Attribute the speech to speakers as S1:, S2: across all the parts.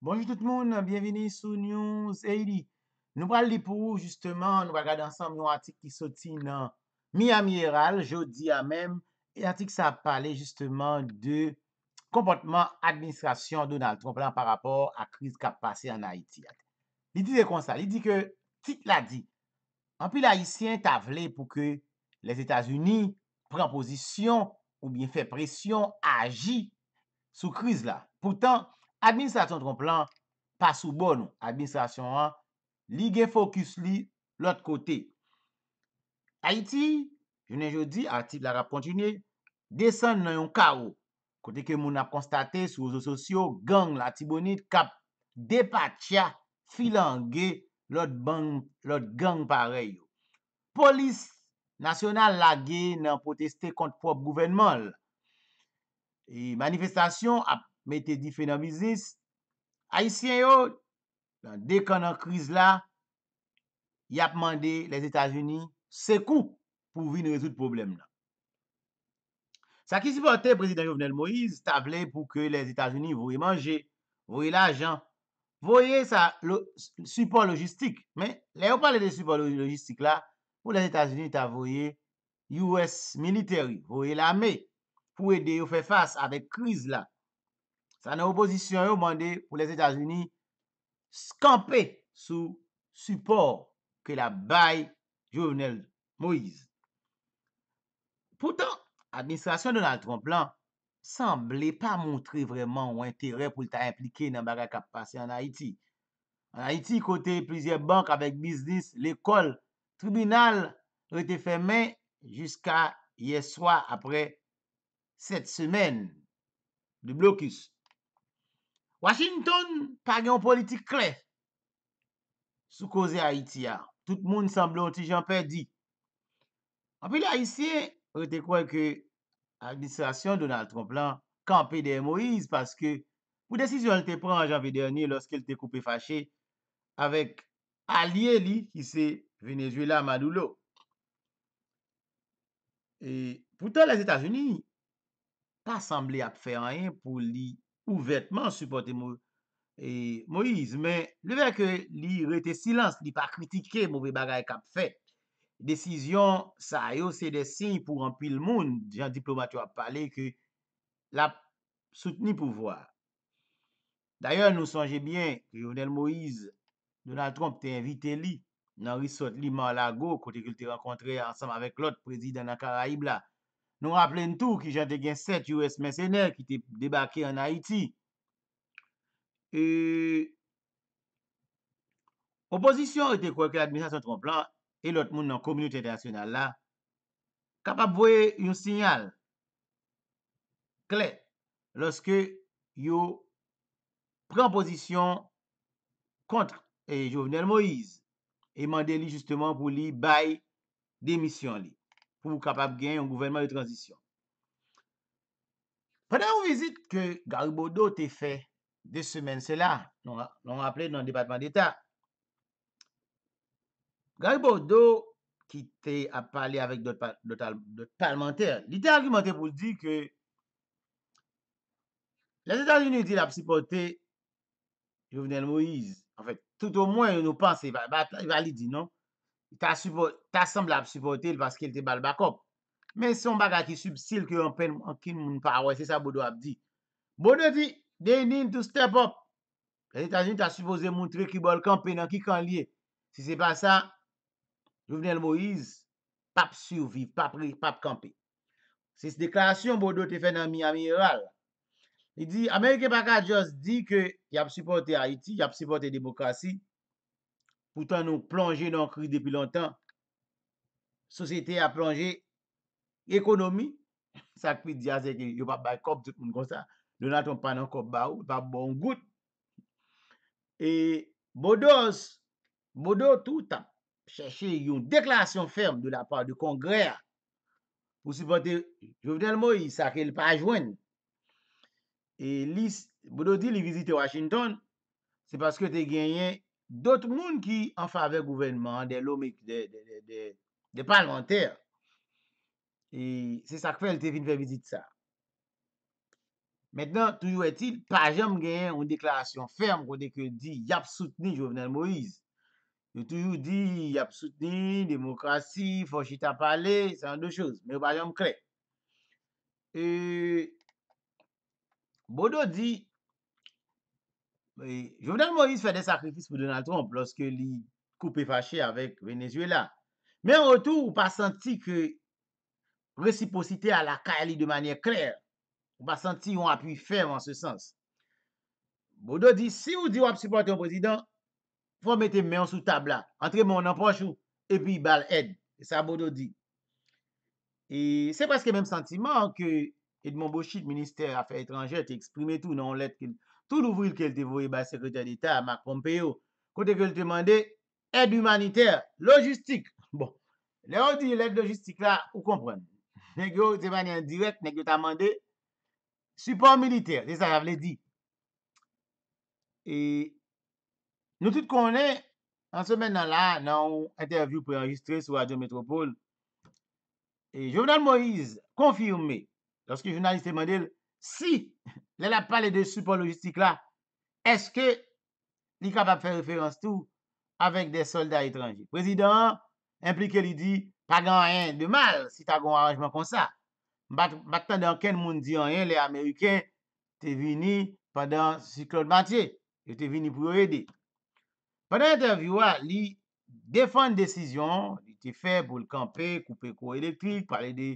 S1: Bonjou tout moun, bienveni sou News 80. Nou pral li pou, justement, nou pral gade ansamb nou atik ki soti nan Miami Herald, jodi a mem. Et atik sa pale, justement, de kompotman administrasyon Donald Trump lan par rapor a kriz ka pase an Haiti. Li di de kon sa, li di ke tit la di. An pi la Haitien ta vle pou ke les Etats-Unis pren posisyon ou bien fe presyon aji sou kriz la. Poutan, Administrasyon tron plan, pa sou bon, administrasyon an, li gen fokus li, lot kote. Haiti, jene jodi, an tip la rap kontinye, desen nan yon ka ou, kote ke moun ap konstate, sou oso sosyo, gang la tibonit, kap depatia, filan gen, lot gang parey. Polis, nasyonal la gen, nan proteste kontprop gouvenman. E manifestasyon ap, mette di fenomizis, Haitien yo, dek an an kriz la, ya pman de les Etats-Unis, se kou pou vi nou rezout problem la. Sa ki si pote, prezident Jovenel Moïse, ta vle pou ke les Etats-Unis vouye manje, vouye la jan, vouye sa support logistik, men, le yo pale de support logistik la, pou les Etats-Unis, ta vouye US military, vouye la me, pou ede yo fe fase ave kriz la, Sa nan oposisyon yo mande pou les Etats-Unis skampe sou suport ke la baye Jovenel Moise. Poutan, administrasyon Donald Trump lan sanble pa montre vreman ou entere pou lta implike nan bagay kap pase an Haiti. An Haiti, kote plizye bank avek biznis, l'ekol tribunal nou ete fe men jiska yeswa apre set semen de blokus. Washington pagyon politik kle, sou koze Haiti ya. Tout moun semblant si Jean-Pierre di. An pe li Haitien, ou te kwen ke administrasyon Donald Trump lan, kanpe de Moïse, paske pou desisyon te pran Jean-Pierre dernier loske te koupe fache, avèk alye li ki se Venezuela Madulo. E pou ton las Etats-Unis, ta semblè ap fè anyen pou li Ouvertman supporte e, Moïse, men lè vè ke li rete silans, li pa kritike moube bagay kap fè. Desisyon sa yo se de sin pou rampil moun, jan diplomatou ap pale ke la soutenipouvoar. D'ayon nou sonje bien, jounel Moïse, Donald Trump te invite li nan risot li man la go, kote ki te rakontre ansam avèk lòt, prezidè nan karaib la. Nou rappele n tou ki jan de gen 7 US mersenel ki te debake an Haiti. E oposisyon ete kwa ki administrasyon tromplan e lot moun nan kominyote etrasyonal la kapap voye yon sinyal kle. Lorske yon pren oposisyon kontre e Jovenel Moïse e mande li pou li baye demisyon li. pou mou kapap gen yon gouvenman yon tranzisyon. Pendan yon vizit ke Garibodo te fe, de semen non, non, se la, l'on rappele nan depatman d'Etat, Garibodo ki te ap pale avèk dotalmenter, li te argumante pou di ke la Zeta Lini di la psipote Jovenel Moïse, an fèk, tout ou mwen yon nou panse, yon valide, non? Ta sembl ap supote el paske el te bal bakop. Men son baga ki subsil ki yon pen moun parwa. Se sa Bodo ap di. Bodo di, they need to step up. Le Etats-Unis ta supose moun tre ki bol kampe nan ki kan liye. Si se pa sa, Jouvenel Moïse, pap survi, pap ri, pap kampe. Se se deklarasyon Bodo te fè nan Miami Rall. I di, Amerike baka just di ke yap supote Haiti, yap supote demokrasi. Poutan nou plonje nan kri depi lantan. Sosyete a plonje ekonomi. Sakpi diya zek yo pa bay kop, tout moun konsa. Donat an panan kop ba ou, pa bon gout. E Bodo toutan chache yon deklasyon ferme de la par de kongre. Pou sipote, jwè vnen mou, yi sakke l pa ajwen. E Bodo di li vizite Washington. Se paske te genyen. Dote moun ki an fave gouvenman, de lomik, de parlamenter, e se sak fe el te vin fe vizit sa. Mètnen, toujou etil, pajam gen un deklarasyon ferm kote ke di yap soutni Jouvenel Moïse. Jou toujou di yap soutni demokrasi, fòchita pale, san dou chòz, mè wajam kre. E Bodo di Jouvenel Moïse fè de sakrifis pou Donald Trump loske li koupe fachè avèk Venezuela. Mè an rotou ou pa santi ke resiposite a la Kali de manyè klèr. Ou pa santi ou an apuy fèm an se sens. Bodo di, si ou di wap supporte yon prezident, pou an mette mè an sou tab la. Antre mè an an pochou, epi bal ed. E sa Bodo di. E se paske mèm sentiman ke Edmond Bouchit, minister afè etranjè, te eksprime tout nan lette kèm tout l'ouvril ke l te voye ba sekretar d'Ita, Macron peyo, kote ke l te mande, et d'humanitèr, logistik. Bon, lè ou ti l'et logistik la, ou komprèm. Nèk yo, te manyan direk, nèk yo ta mande, support militèr, se sa jav lè di. E, nou tout konè, an semen nan la, nan ou, interview pou enregistre sou Adjou Metropole, e, Jouvenal Moïse, konfirme, lòske jounaliste mande, si, Lè la pale de support logistik la, eske li kapap fè referans tou avèk de soldat etranjè. Prezident implike li di, pa gan anjen de mal si ta gon aranjman kon sa. Bak tan dan ken moun di anjen, lè Ameriken te vini pa dan si Claude Mathieu, te vini pou yo edè. Panè interviwa, ah, li defan de desisyon, li te fè pou l'kampè, koupe kou elektrik, pale de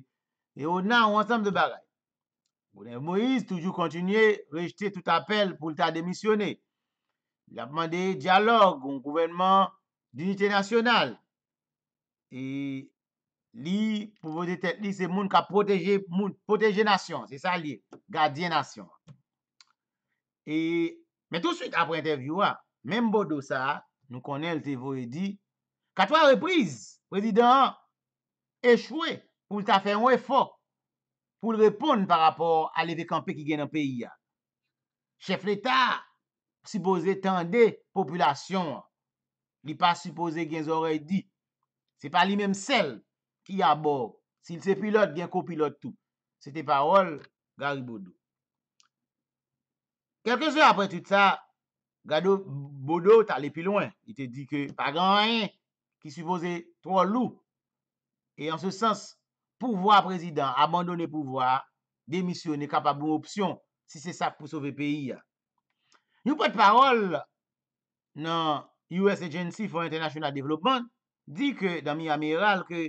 S1: yo nan ou ansanm de bagaj. Mounen eh, Moïse toujou kontinye rejte tout apel pou lta demisyonè. La pman de diyalogue moun kouvenman dinite nasyonal. E li pou vode tet li se moun ka poteje moun, poteje nasyon. Se sa li, gadiye nasyon. E, men tout süt apre intervjouan, ah, men bodo sa, nou konen lte vode di, katwa repriz, prezidant, echwe pou lta fè mwen fok. pou l repoun par rapport a leve kampe ki gen an peyi ya. Chef l'Etat supose tan de populasyon, li pa supose gen zore di. Se pa li menm sel ki ya bor. Se il se pilote, gen kopilote tout. Se te parol, garibodo. Kelke zon apre tout sa, garibodo ta le pi loin. Il te di ke pa gran en ki supose tro lou. En se sens, pouvwa prezidant, abandone pouvwa, demisyon, ne kapab ou opsyon, si se sa pou sove peyi ya. Nou pat parol nan U.S. Agency for International Development di ke, dan miya meyral, ke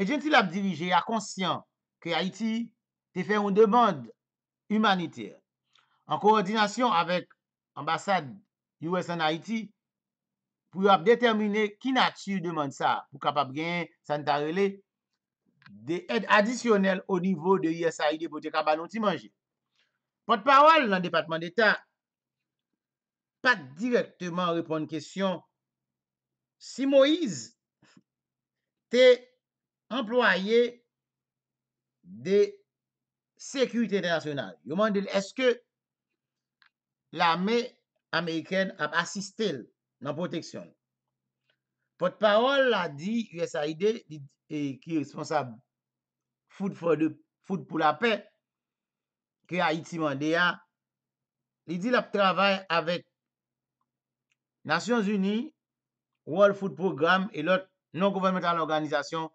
S1: agency la ap dirije a konsyant ke Haiti te fe yon demand humanite. An koordinasyon avèk ambasade U.S. an Haiti pou yo ap determiné ki natu yon demand sa pou kapab gen san ta reley de ed adisyonel o nivou de USAID pou te kabalon ti manje. Potpawal nan Depatman d'Etat pat direktyman repon an kesyon si Moïse te employe de sekwite nasyonal. Yo man de, eske la me Ameriken ap asiste nan poteksyon. Potpawal la di USAID di E ki responsab foud pou la pè, ki a iti mande ya, li di la pou travay avèk Nasyons Uni, World Food Program, e lot non-governmental organisasyon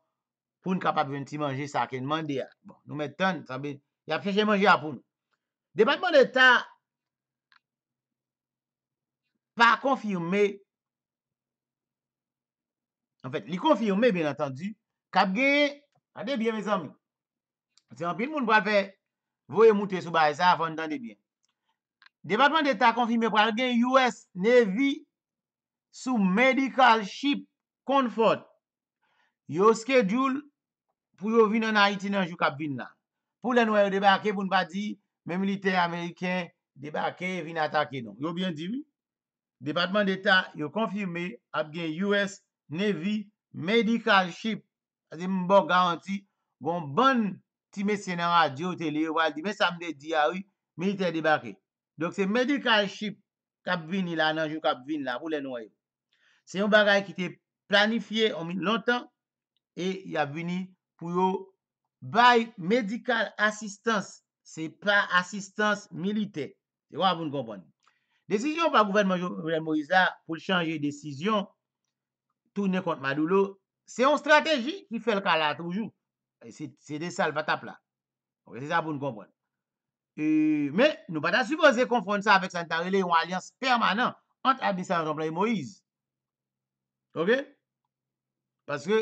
S1: pou nou kapap pou enti manje sakèn mande ya. Bon, nou mè ton, sa be, ya fèche manje ya pou nou. Debattman de ta pa konfirmé, en fèt, li konfirmé, bèn antandu, Kap genye, an debyen me zami, se an pil moun wapè, vouye moutè sou baye, sa a fon dan debyen. Depatman d'Etat konfirmè pou al genye US nevi sou medical ship konfort. Yo skedjoul pou yo vin nan Haiti nan jou kap bin nan. Pou len wè yo e debakè pou n'badi, men milite Ameriken debakè vin atake non. Yo bien diwi, Depatman d'Etat yo konfirmè ap genye US nevi medical ship Ase m bon garanti, gwen bon ti me sènenwa a diyo te liye, wè al di mè sa m de di a ou, milite debake. Dok se medical ship kap vin la nanjou kap vin la, pou lè nou wè. Se yon bagay ki te planifiye omi lontan, e yab vini pou yo bay medical assistance. Se pa assistance milite, wè wè pou nou kompon. Desisyon pa gouverment Joven Moïse la, pou chanje desisyon, toune kont Madoulou, Se yon strategi ki fe l ka la toujou. Se de sal patap la. Se sa pou nou konpon. Me nou pata suppose konpon sa avek san tarile yon alians permanant ant abisan jomple yon Moise. Ok? Paske,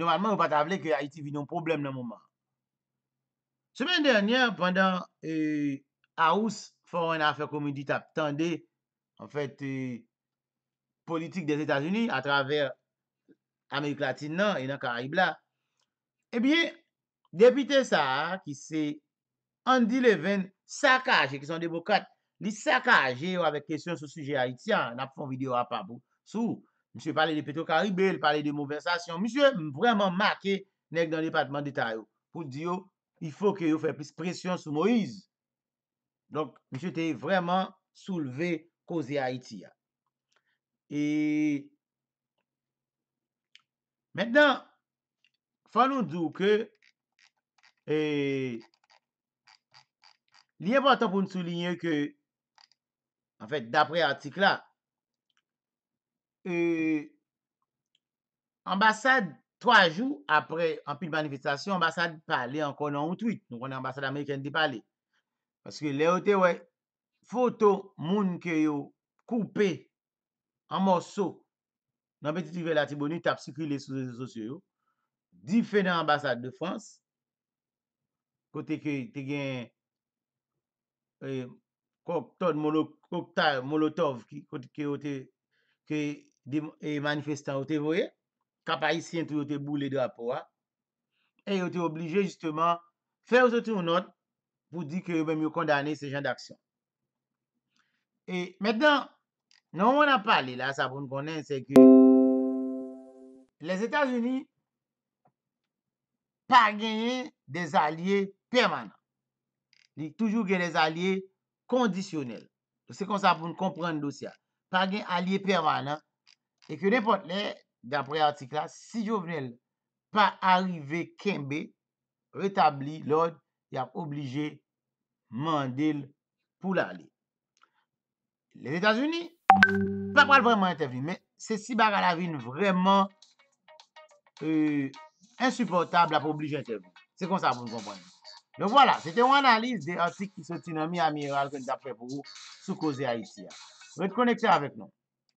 S1: nou pata avle ki Haiti vide yon problem nan mouman. Semen dernyan, pandan, a ouf, fòre yon afè komi dit ap tende, an fèt, an fèt, politik de Etats-Unis, a travèr, Amerik Latine nan, e nan Karib la. E bie, depite sa, ki se, Andy Levin, sakaje, ki son devokat, li sakaje yo avek kesyon sou suje Haitian, nap fon video apapou. Sou, msye pale de Petro Karibel, pale de Mouversation, msye mwreman make, neg dan departement de Tayo, pou di yo, ifo ke yo fe plis presyon sou Moise. Donk, msye te vreman souleve, koze Haitian. E... Mèndan, fò nou djou kè, liye eh, patan pou nou souline kè, an fèk, dapre artik la, eh, ambasade 3 jou apre anpil manifestasyon, ambasade di pale, an konon ou tweet, nou konon ambasade Ameriken di pale, paske leote wè, fòto moun kè yo koupe an mosso, nan bete ti ve la tibouni tap sikri le souzese sosyo, di fene ambasade de Frans, kote ke te gen e, kokta molotov kote ke ote manifestan ote voye, kapayisyen tou yo te boule de apowa, e yo te oblije justeman fè ou se tou nou not pou di ke yo bem yo kondane se jan d'aksyon. E medan, nan wou nan pale la sa pou nou kondane se ki... Les Etats-Unis pa genyen des alye permanant. Toujou genyen des alye kondisyonel. Se kon sa pou nou komprende dosya. Pa genyen alye permanant. E ke nepot le, dapre yotik la, si jovenel pa arrive kenbe, retabli lòd, yap oblige mandil pou l'alye. Les Etats-Unis pa pral vreman etabli, se si baka la vin vreman E, insupotable ap oblige te vou. Se kon sa pou nou kompanyen. Nou wala, se te wou analise de atik kisotinomi amiral kon tapre pou sou kose a iti. Vou ete konekse avèk nou.